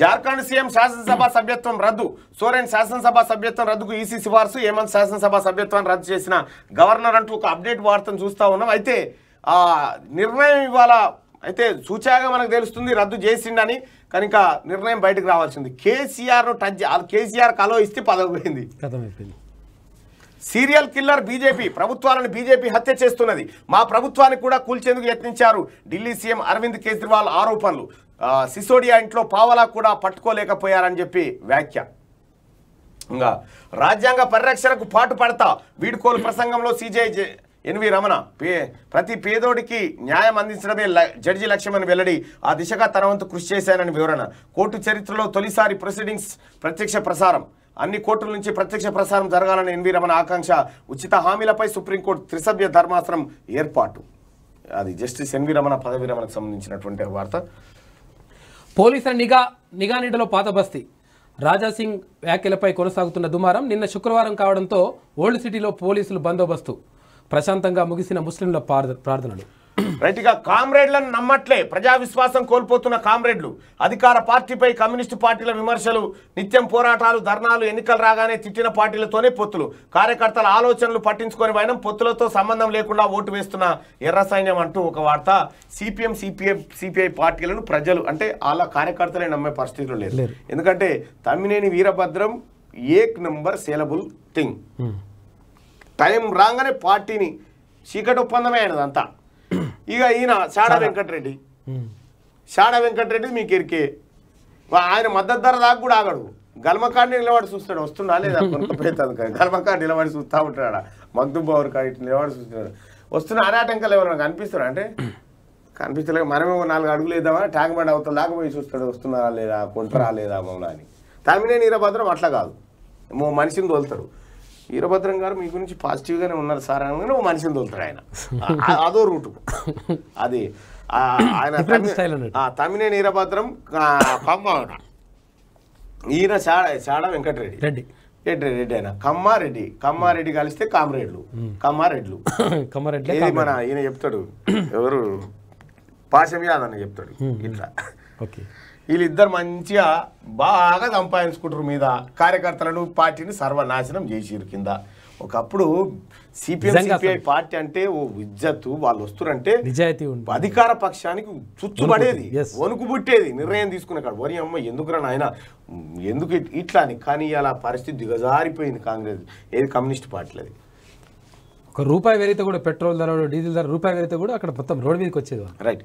Jharkhand CM శాసనసభ సభ్యత్వం రద్దు సోరెన్ శాసనసభ సభ్యత్వం రద్దుకు ఈసీ సిఫార్సు హేమంత్ శాసనసభ సభ్యత్వాన్ని రద్దు చేసిన గవర్నర్ అంటూ ఒక అప్డేట్ వార్తను చూస్తూ ఉన్నాం అయితే నిర్ణయం ఇవాళ అయితే సూచాగా మనకు తెలుస్తుంది రద్దు చేసిండని కనుక నిర్ణయం బయటకు రావాల్సింది కేసీఆర్ను టచ్ కేసీఆర్ కలో ఇస్తే పదవిపోయింది సీరియల్ కిల్లర్ బీజేపీ ప్రభుత్వాలను బీజేపీ హత్య చేస్తున్నది మా ప్రభుత్వానికి కూడా కూల్చేందుకు యత్నించారు ఢిల్లీ సీఎం అరవింద్ కేజ్రీవాల్ ఆరోపణలు సిసోడియా ఇంట్లో పావలా కూడా పట్టుకోలేకపోయారని చెప్పి వ్యాఖ్య ఇంకా రాజ్యాంగ పరిరక్షణకు పాటు పడతా వీడుకోలు ప్రసంగంలో సీజే ఎన్వి రమణ ప్రతి పేదోడికి న్యాయం అందించడమే జడ్జి లక్ష్యమని వెల్లడి ఆ దిశగా తన వంతు కృషి చేశానని వివరణ కోర్టు చరిత్రలో తొలిసారి ప్రొసీడింగ్స్ ప్రత్యక్ష ప్రసారం అన్ని కోర్టుల నుంచి ప్రత్యక్ష ప్రసారం జరగాలని ఎన్వి రమణ ఆకాంక్ష ఉచిత హామీలపై సుప్రీంకోర్టు త్రిసభ్య ధర్మాసనం ఏర్పాటు అది జస్టిస్ ఎన్వి రమణ పదవి రమణకు సంబంధించినటువంటి వార్త పోలీసుల నిఘా నిఘా నీడలో పాతబస్తీ రాజాసింగ్ వ్యాఖ్యలపై కొనసాగుతున్న దుమారం నిన్న శుక్రవారం కావడంతో ఓల్డ్ సిటీలో పోలీసులు బందోబస్తు ప్రశాంతంగా ముగిసిన ముస్లింల ప్రార్థనలు రైట్ ఇక కామ్రేడ్లను నమ్మట్లే ప్రజా విశ్వాసం కోల్పోతున్న కామ్రేడ్లు అధికార పార్టీపై కమ్యూనిస్టు పార్టీల విమర్శలు నిత్యం పోరాటాలు ధర్నాలు ఎన్నికలు రాగానే తిట్టిన పార్టీలతోనే పొత్తులు కార్యకర్తల ఆలోచనలు పట్టించుకొని పైన పొత్తులతో సంబంధం లేకుండా ఓటు వేస్తున్న ఎర్ర సైన్యం అంటూ ఒక వార్త సిపిఎం సిపిఐ సిపిఐ పార్టీలను ప్రజలు అంటే వాళ్ళ కార్యకర్తలే నమ్మే పరిస్థితులు లేదు ఎందుకంటే తమ్మినేని వీరభద్రం ఏక్ నంబర్ సేలబుల్ థింగ్ టైం రాగానే పార్టీని చీకటి ఒప్పందమే అయినదంతా ఇక ఈయన శాడ వెంకటరెడ్డి శాడ వెంకటరెడ్డి మీకు ఎరికే ఆయన మద్దతు ధర దాకా కూడా ఆగడు గల్మకాడ నిలబడి చూస్తాడు వస్తున్నా లేదా కానీ గల్మకాడ నిలబడి చూస్తూ ఉంటాడు మగ్దుబాబు బావర్ ఇటు నిలబడి చూస్తున్నాడు వస్తున్న ఎవరు ఎవరైనా కనిపిస్తున్నా అంటే కనిపిస్తలే మనమే నాలుగు అడుగులు వేద్దామా ట్యాంక్ బండ్ అవతల దాకా పోయి చూస్తాడు వస్తున్నారా లేదా కొంటరా లేదా మమ్మల్ని అని తమిళ నీరభద్రం అట్లా కాదు మనిషిని తోలుతారు వీరభద్రం గారు మీ గురించి పాజిటివ్గానే ఉన్నారు సార్ అని ఓ మనిషిని తోలుతారు ఆయన అదో రూటు అది ఆయన తమిళ వీరభద్రం కమ్మ ఈయన చాడ చాడ వెంకటరెడ్డి రెడ్డి రెడ్డి రెడ్డి ఆయన కమ్మారెడ్డి కమ్మారెడ్డి కలిస్తే కామ్రేడ్లు కమ్మారెడ్లు కమ్మారెడ్డి మన ఈయన చెప్తాడు ఎవరు పాశం అని చెప్తాడు ఇట్లా వీళ్ళిద్దరు మంచిగా బాగా సంపాదించుకుంటారు మీద కార్యకర్తలను పార్టీని సర్వనాశనం చేసిరు కింద ఒకప్పుడు సిపిఎం సిపిఐ పార్టీ అంటే ఓ విజ్జత్తు వాళ్ళు వస్తురంటే నిజాయితీ అధికార పక్షానికి చుచ్చుబడేది వణుకు పుట్టేది నిర్ణయం తీసుకునే కాదు వరి అమ్మ ఎందుకురా ఆయన ఎందుకు ఇట్లా అని కానీ అలా పరిస్థితి దిగజారిపోయింది కాంగ్రెస్ ఏది కమ్యూనిస్ట్ పార్టీలది ఒక రూపాయి వెళ్తే కూడా పెట్రోల్ ధర డీజిల్ ధర రూపాయి వేరైతే కూడా అక్కడ మొత్తం రోడ్డు మీదకి వచ్చేది రైట్